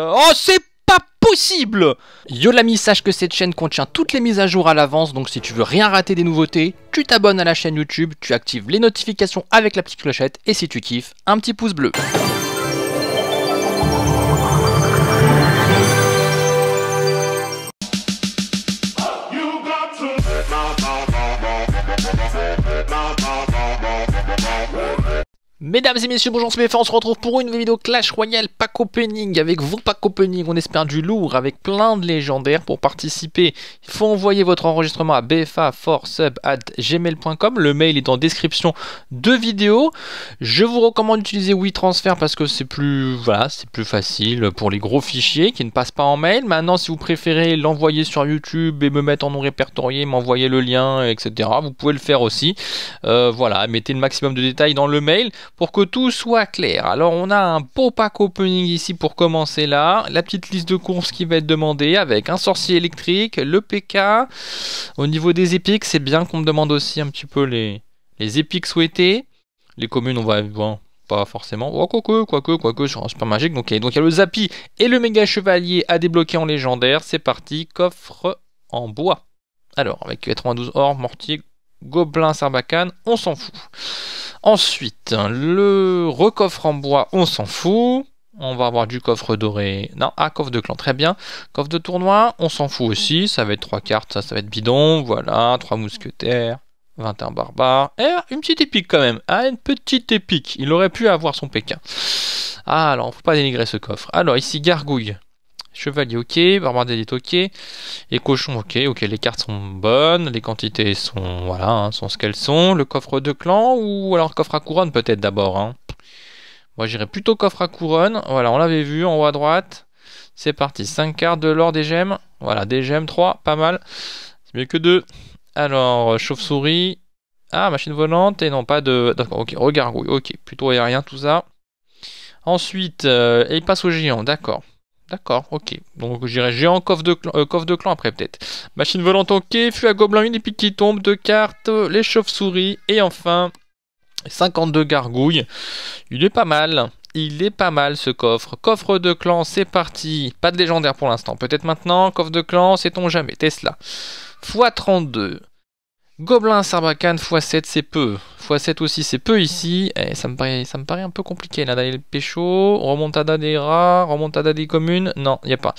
Euh, oh, c'est pas possible Yolami, sache que cette chaîne contient toutes les mises à jour à l'avance, donc si tu veux rien rater des nouveautés, tu t'abonnes à la chaîne YouTube, tu actives les notifications avec la petite clochette, et si tu kiffes, un petit pouce bleu. Mesdames et messieurs, bonjour, c'est on se retrouve pour une nouvelle vidéo Clash Royale Pack Opening avec vos Pack Opening. On espère du lourd avec plein de légendaires. Pour participer, il faut envoyer votre enregistrement à bfa 4 Le mail est en description de vidéo. Je vous recommande d'utiliser WeTransfer parce que c'est plus, voilà, c'est plus facile pour les gros fichiers qui ne passent pas en mail. Maintenant, si vous préférez l'envoyer sur YouTube et me mettre en non répertorié, m'envoyer le lien, etc., vous pouvez le faire aussi. Euh, voilà, mettez le maximum de détails dans le mail pour que tout soit clair. Alors on a un beau pack opening ici pour commencer là, la petite liste de courses qui va être demandée avec un sorcier électrique, le PK. Au niveau des épiques, c'est bien qu'on me demande aussi un petit peu les, les épiques souhaitées. Les communes, on va... Bon, pas forcément. Oh, que, quoique, quoique, je un pas magique. Donc, donc il y a le Zappi et le méga chevalier à débloquer en légendaire. C'est parti, coffre en bois. Alors, avec 92 or, mortier, gobelin, sarbacane, on s'en fout. Ensuite, le recoffre en bois, on s'en fout. On va avoir du coffre doré. Non, ah, coffre de clan, très bien. Coffre de tournoi, on s'en fout aussi. Ça va être trois cartes, ça, va être bidon. Voilà, trois mousquetaires, 21 barbares. Et eh, une petite épique quand même. Ah, une petite épique. Il aurait pu avoir son Pékin. Ah, alors, faut pas dénigrer ce coffre. Alors, ici, gargouille. Chevalier, ok. d'élite, ok. Et cochon, ok. Ok, les cartes sont bonnes. Les quantités sont, voilà, hein, sont ce qu'elles sont. Le coffre de clan ou alors coffre à couronne, peut-être d'abord. Hein. Moi, j'irais plutôt coffre à couronne. Voilà, on l'avait vu en haut à droite. C'est parti. 5 cartes de l'or, des gemmes. Voilà, des gemmes, 3, pas mal. C'est mieux que 2. Alors, euh, chauve-souris. Ah, machine volante. Et non, pas de. D'accord, ok, oui. Ok, plutôt rien tout ça. Ensuite, euh, et il passe au géant, d'accord. D'accord, ok. Donc j'irai géant, coffre de, clan, euh, coffre de clan après peut-être. Machine volante, ok. Fût à gobelin, une épique qui tombe, deux cartes, les chauves-souris. Et enfin, 52 gargouilles. Il est pas mal. Il est pas mal ce coffre. Coffre de clan, c'est parti. Pas de légendaire pour l'instant. Peut-être maintenant. Coffre de clan, sait-on jamais. Tesla. x32. Goblin, Sarbacane x7 c'est peu. x7 aussi c'est peu ici. Et eh, ça, me paraît, ça me paraît un peu compliqué là d'aller le pécho. Remontada des rats, remontada des communes. Non, il n'y a pas.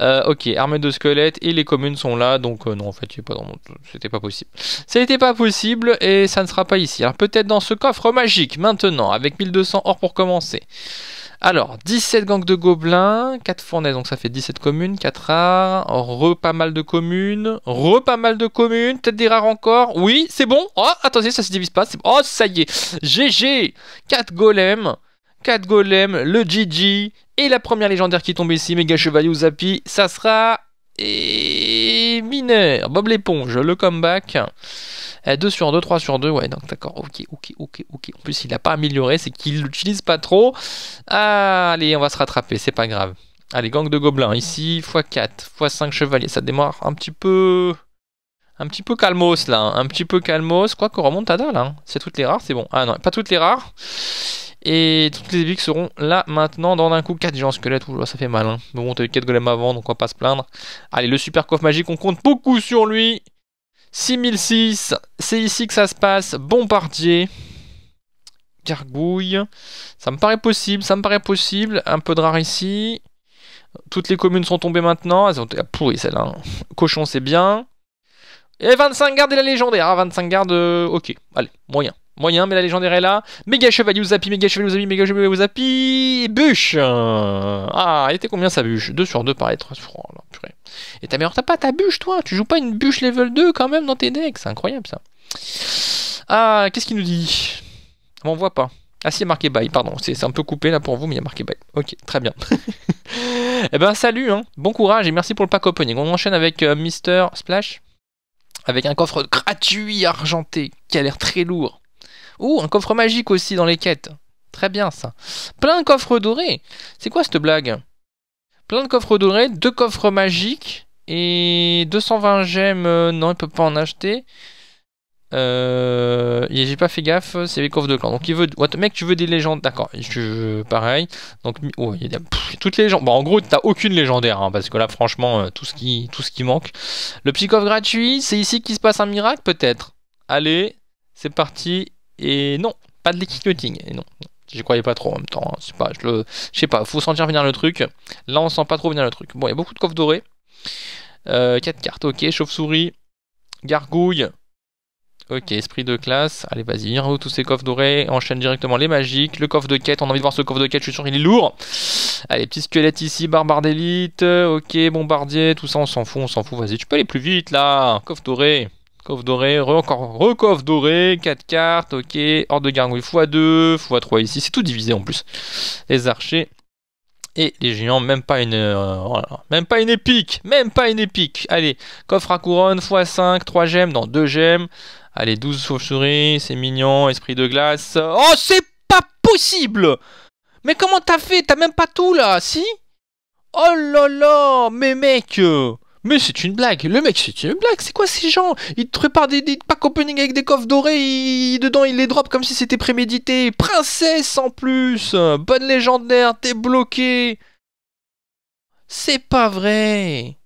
Euh, ok, armée de squelettes et les communes sont là. Donc euh, non en fait c'était pas possible. n'était pas possible et ça ne sera pas ici. Alors peut-être dans ce coffre magique maintenant avec 1200 or pour commencer. Alors, 17 gangs de gobelins, 4 fournaises, donc ça fait 17 communes, 4 rares, re pas mal de communes, re pas mal de communes, peut-être des rares encore. Oui, c'est bon. Oh, attendez, ça se divise pas. Oh, ça y est. GG 4 golems, 4 golems, le GG, et la première légendaire qui tombe ici, Méga Chevalier ou ça sera... Et... Mineur, Bob l'éponge, le comeback. 2 eh, sur 2, 3 sur 2, ouais, donc d'accord, ok, ok, ok, ok. En plus, il n'a pas amélioré, c'est qu'il l'utilise pas trop. Ah, allez, on va se rattraper, c'est pas grave. Allez, gang de gobelins, ici, x4, x5 chevaliers, ça démarre un petit peu... Un petit peu calmos là, hein, un petit peu calmos, quoi qu'on remonte là. Hein. C'est toutes les rares, c'est bon. Ah non, pas toutes les rares. Et toutes les épiques seront là maintenant dans un coup. 4 géants squelettes, Ouh, ça fait mal. Hein. Bon, t'as eu 4 golems avant, donc on va pas se plaindre. Allez, le super coffre magique, on compte beaucoup sur lui. 6006, c'est ici que ça se passe. Bombardier. Gargouille. Ça me paraît possible, ça me paraît possible. Un peu de rare ici. Toutes les communes sont tombées maintenant. Elles ont pourri celles-là. Hein. Cochon, c'est bien. Et 25 gardes et la légendaire. 25 ah, gardes, euh, ok. Allez, moyen. Moyen, mais la légendaire est là. Méga chevalier zappi, méga chevalier zappi, méga chevalier zappi, Bûche Ah, il était combien sa bûche 2 sur 2 paraître. Oh, là, purée. Et ta meilleure, t'as pas ta bûche toi Tu joues pas une bûche level 2 quand même dans tes decks C'est incroyable ça. Ah, qu'est-ce qu'il nous dit On voit pas. Ah si, il y a marqué bye, pardon, c'est un peu coupé là pour vous, mais il y a marqué bye. Ok, très bien. eh ben salut, hein. bon courage et merci pour le pack opening. On enchaîne avec euh, Mister Splash avec un coffre gratuit argenté qui a l'air très lourd. Ou un coffre magique aussi dans les quêtes. Très bien ça. Plein de coffres dorés. C'est quoi cette blague Plein de coffres dorés, deux coffres magiques et 220 gemmes. Euh, non, il peut pas en acheter. Euh, j'ai pas fait gaffe, c'est les coffres de clan. Donc il veut. What, mec, tu veux des légendes D'accord, euh, pareil. Donc, oh, il y a toutes les légendes. Bon, en gros, t'as aucune légendaire, hein, parce que là, franchement, euh, tout ce qui, tout ce qui manque. Le petit coffre gratuit, c'est ici qu'il se passe un miracle, peut-être Allez, c'est parti. Et non, pas de looting. Et non, j'y croyais pas trop en même temps. Hein. C'est pas, je, le, sais pas, faut sentir venir le truc. Là, on sent pas trop venir le truc. Bon, il y a beaucoup de coffres dorés. Euh, 4 cartes, ok. Chauve-souris, gargouille. Ok, esprit de classe. Allez, vas-y, tous ces coffres dorés. Enchaîne directement les magiques. Le coffre de quête, on a envie de voir ce coffre de quête, je suis sûr qu'il est lourd. Allez, petit squelette ici, barbare d'élite. Ok, bombardier, tout ça, on s'en fout, on s'en fout. Vas-y, tu peux aller plus vite là. Coffre doré. Coffre doré, re, encore doré, 4 cartes, ok, hors de gargouille x2, x3 ici, c'est tout divisé en plus. Les archers et les géants, même pas une euh, oh même pas une épique, même pas une épique. Allez, coffre à couronne x5, 3 gemmes, non, 2 gemmes. Allez, 12 chauves-souris, c'est mignon, esprit de glace. Oh, c'est pas possible Mais comment t'as fait T'as même pas tout là, si Oh là là Mais mec euh, mais c'est une blague, le mec c'est une blague, c'est quoi ces gens Ils te préparent des, pack packs opening avec des coffres dorés, dedans ils les drop comme si c'était prémédité. Princesse en plus Bonne légendaire, t'es bloqué C'est pas vrai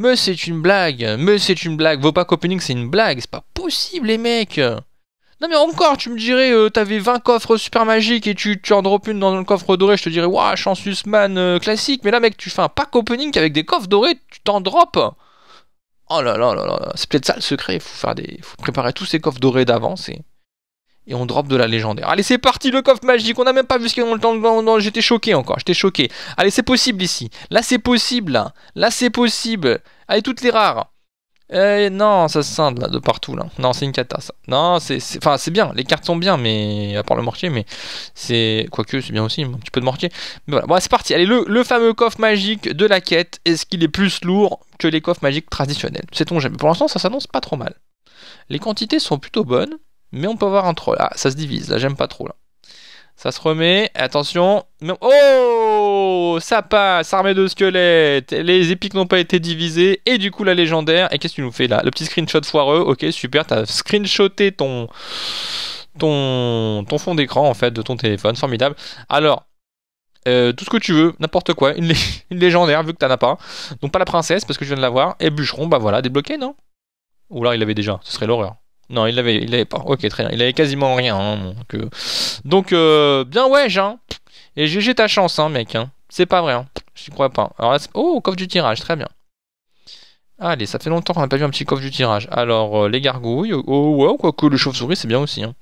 mais c'est une blague, mais c'est une blague. vos packs Opening, c'est une blague, c'est pas possible, les mecs. Non, mais encore, tu me dirais, euh, t'avais 20 coffres super magiques et tu, en drop une dans le coffre doré, je te dirais, waouh, Chansus Man euh, classique. Mais là, mec, tu fais un pack opening avec des coffres dorés, tu t'en drops. Oh là là là là, c'est peut-être ça le secret, faut faire des, faut préparer tous ces coffres dorés d'avance et et on drop de la légendaire. Allez, c'est parti, le coffre magique. On n'a même pas vu ce qu'il y a dans le temps. J'étais choqué encore. J'étais choqué. Allez, c'est possible ici. Là, c'est possible. Là, c'est possible. Allez, toutes les rares. Euh, non, ça se scinde là, de partout. Là. Non, c'est une cata ça. Non, c'est. Enfin, c'est bien. Les cartes sont bien, mais. À part le mortier, mais. C'est. Quoique, c'est bien aussi, un petit peu de mortier. Mais voilà, bon, c'est parti. Allez, le, le, fameux coffre magique de la quête. Est-ce qu'il est plus lourd que les coffres magiques traditionnels Sait-on jamais. Pour l'instant, ça s'annonce pas trop mal. Les quantités sont plutôt bonnes. Mais on peut avoir un troll. Ah, ça se divise, là, j'aime pas trop, là. Ça se remet, attention. Oh Ça passe, armée de squelettes Les épiques n'ont pas été divisées, et du coup la légendaire. Et qu'est-ce que tu nous fais là Le petit screenshot foireux, ok, super, t'as screenshoté ton, ton, fond d'écran en fait de ton téléphone, formidable. Alors, euh, tout ce que tu veux, n'importe quoi, une, légendaire vu que t'en as pas. Donc pas la princesse parce que je viens de la voir, et bûcheron, bah voilà, débloqué non Ou alors il l'avait déjà, ce serait l'horreur. Non, il l'avait il avait pas. Ok, très bien. Il avait quasiment rien. Hein, donc, donc euh, bien ouais, hein. Et GG ta chance, hein, mec. Hein. C'est pas vrai. Hein. Je crois pas. oh, coffre du tirage, très bien. Allez, ça fait longtemps qu'on n'a pas vu un petit coffre du tirage. Alors, euh, les gargouilles. Oh, oh ouais, quoique le chauve-souris, c'est bien aussi. Hein.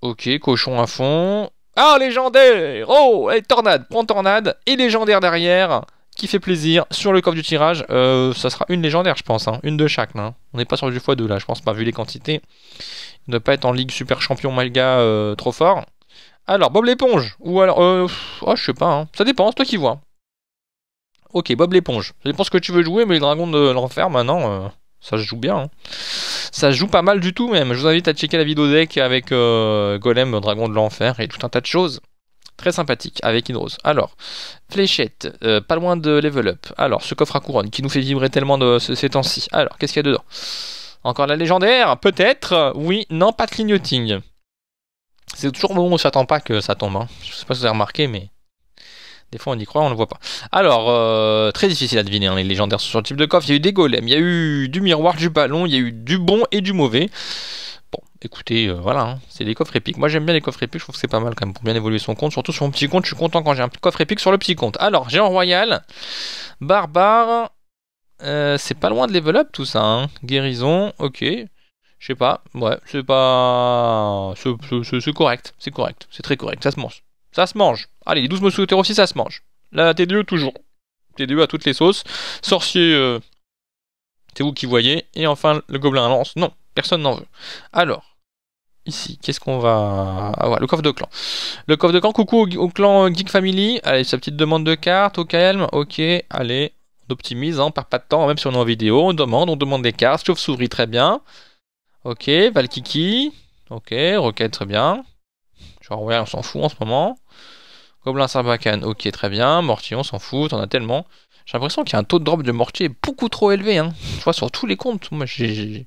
Ok, cochon à fond. Ah, légendaire Oh, et tornade, prends tornade. Et légendaire derrière qui fait plaisir. Sur le coffre du tirage, euh, ça sera une légendaire, je pense. Hein. Une de chaque. main. Hein. On n'est pas sur du fois 2 là, je pense pas, vu les quantités. Il ne pas être en ligue super champion malga euh, trop fort. Alors, Bob l'éponge. Ou alors. Euh, oh, je sais pas. Hein. Ça dépend, c'est toi qui vois. Ok, Bob l'éponge. Ça dépend ce que tu veux jouer, mais les dragons de l'enfer, maintenant, ça se joue bien. Ça se joue pas mal du tout, même. Je vous invite à checker la vidéo deck avec Golem, Dragon de l'enfer et tout un tas de choses. Très sympathique avec rose, Alors, fléchette, euh, pas loin de level up. Alors, ce coffre à couronne qui nous fait vibrer tellement de ces temps-ci. Alors, qu'est-ce qu'il y a dedans Encore la légendaire Peut-être Oui, non, pas de clignoting. C'est toujours bon, on s'attend pas que ça tombe. Hein. je ne sais pas si vous avez remarqué, mais des fois on y croit, on le voit pas. Alors, euh, très difficile à deviner, hein, les légendaires sur ce type de coffre. Il y a eu des golems, il y a eu du miroir, du ballon, il y a eu du bon et du mauvais écoutez, euh, voilà, hein, c'est des coffres épiques. Moi j'aime bien les coffres épiques, je trouve que c'est pas mal quand même pour bien évoluer son compte. Surtout sur mon petit compte, je suis content quand j'ai un coffre épique sur le petit compte. Alors, géant royal, barbare, euh, c'est pas loin de level up tout ça. Hein. Guérison, ok. Je sais pas, ouais, c'est pas. C'est correct, c'est correct, c'est très correct, ça se mange. Ça se mange. Allez, les 12 mousquetaires aussi, ça se mange. La T2 toujours. t à toutes les sauces. Sorcier, euh, c'est vous qui voyez. Et enfin, le gobelin à lance. Non, personne n'en veut. Alors, ici. Qu'est-ce qu'on va... Ah ouais, le coffre de clan. Le coffre de clan, coucou au, clan Geek Family. Allez, sa petite demande de cartes, au calme. Ok, allez, on optimise, on hein, on perd pas de temps, même si on est en vidéo, on demande, on demande des cartes. Chauve-souris, très bien. Ok, Valkiki. Ok, Rocket, très bien. Genre, ouais, on s'en fout en ce moment. Goblin, Sarbacane, ok, très bien. Mortier, on s'en fout, t'en as tellement. J'ai l'impression qu'il y a un taux de drop de mortier beaucoup trop élevé. Hein. Tu vois sur tous les comptes. Moi, j'ai...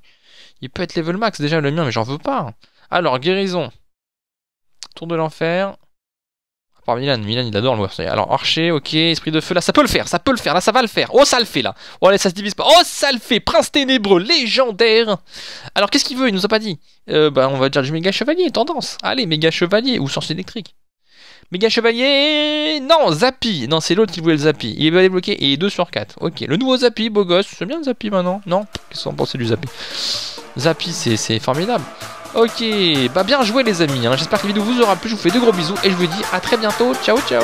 Il peut être level max déjà le mien, mais j'en veux pas. Alors, guérison. Tour de l'enfer. par Milan, Milan il adore le Alors, archer, ok, esprit de feu, là ça peut le faire, ça peut le faire, là ça va le faire. Oh, ça le fait là. Oh, allez, ça se divise pas. Oh, ça le fait. Prince ténébreux, légendaire. Alors, qu'est-ce qu'il veut Il nous a pas dit. Euh, bah, on va dire du méga chevalier, tendance. Allez, méga chevalier ou sens électrique. Méga Chevalier Non, Zappi Non, c'est l'autre qui voulait le Zappi. Il va débloquer et 2 sur 4. Ok, le nouveau Zappi, beau gosse. c'est bien le Zappi maintenant. Non Qu'est-ce qu'on pensait du Zappi Zappi, c'est formidable. Ok, bah bien joué les amis, hein. j'espère que la vidéo vous aura plu, je vous fais de gros bisous et je vous dis à très bientôt, ciao ciao